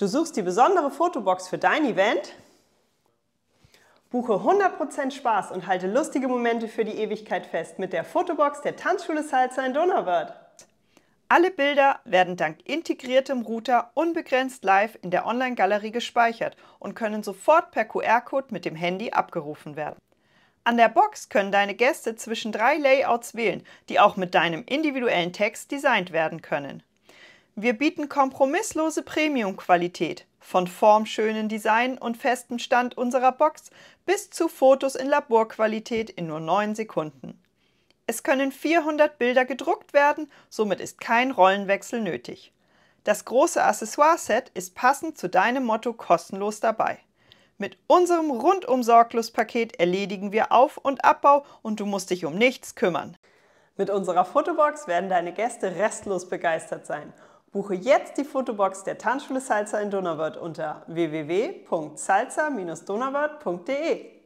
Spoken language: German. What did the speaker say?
Du suchst die besondere Fotobox für dein Event? Buche 100% Spaß und halte lustige Momente für die Ewigkeit fest mit der Fotobox der Tanzschule Salzer in Donauwörth. Alle Bilder werden dank integriertem Router unbegrenzt live in der Online-Galerie gespeichert und können sofort per QR-Code mit dem Handy abgerufen werden. An der Box können deine Gäste zwischen drei Layouts wählen, die auch mit deinem individuellen Text designt werden können. Wir bieten kompromisslose Premium-Qualität, von formschönen Design und festem Stand unserer Box bis zu Fotos in Laborqualität in nur 9 Sekunden. Es können 400 Bilder gedruckt werden, somit ist kein Rollenwechsel nötig. Das große Accessoire-Set ist passend zu deinem Motto kostenlos dabei. Mit unserem rundum sorglos Paket erledigen wir Auf- und Abbau und du musst dich um nichts kümmern. Mit unserer Fotobox werden deine Gäste restlos begeistert sein Buche jetzt die Fotobox der Tanzschule Salzer in Donauwörth unter wwwsalzer donauwörthde